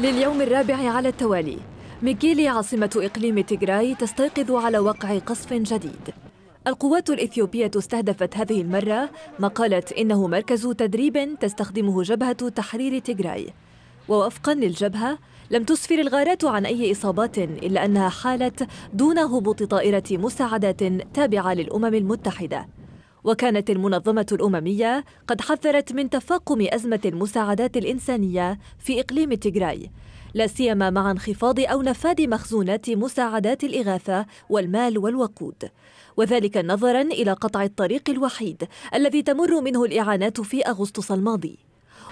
لليوم الرابع على التوالي ميكيلي عاصمة إقليم تيغراي تستيقظ على وقع قصف جديد القوات الإثيوبية استهدفت هذه المرة ما قالت إنه مركز تدريب تستخدمه جبهة تحرير تيغراي ووفقا للجبهة لم تسفر الغارات عن أي إصابات إلا أنها حالت دون هبوط طائرة مساعدات تابعة للأمم المتحدة وكانت المنظمة الأممية قد حذرت من تفاقم أزمة المساعدات الإنسانية في إقليم تيغراي لا سيما مع انخفاض أو نفاد مخزونات مساعدات الإغاثة والمال والوقود وذلك نظرا إلى قطع الطريق الوحيد الذي تمر منه الإعانات في أغسطس الماضي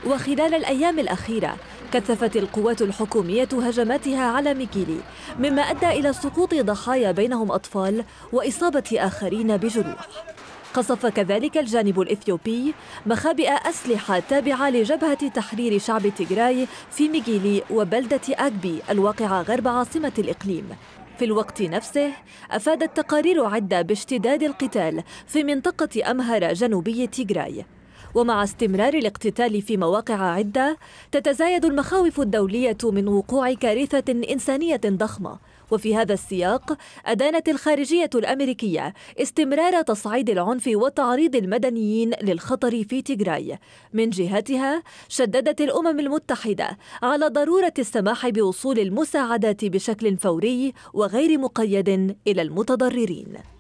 وخلال الأيام الأخيرة كثفت القوات الحكومية هجماتها على ميكيلي مما أدى إلى سقوط ضحايا بينهم أطفال وإصابة آخرين بجروح قصف كذلك الجانب الإثيوبي مخابئ أسلحة تابعة لجبهة تحرير شعب تيغراي في ميغيلي وبلدة أكبي الواقعة غرب عاصمة الإقليم في الوقت نفسه أفادت تقارير عدة باشتداد القتال في منطقة أمهر جنوبي تيغراي ومع استمرار الاقتتال في مواقع عدة تتزايد المخاوف الدولية من وقوع كارثة إنسانية ضخمة وفي هذا السياق أدانت الخارجية الأمريكية استمرار تصعيد العنف وتعريض المدنيين للخطر في تيغراي من جهتها شددت الأمم المتحدة على ضرورة السماح بوصول المساعدات بشكل فوري وغير مقيد إلى المتضررين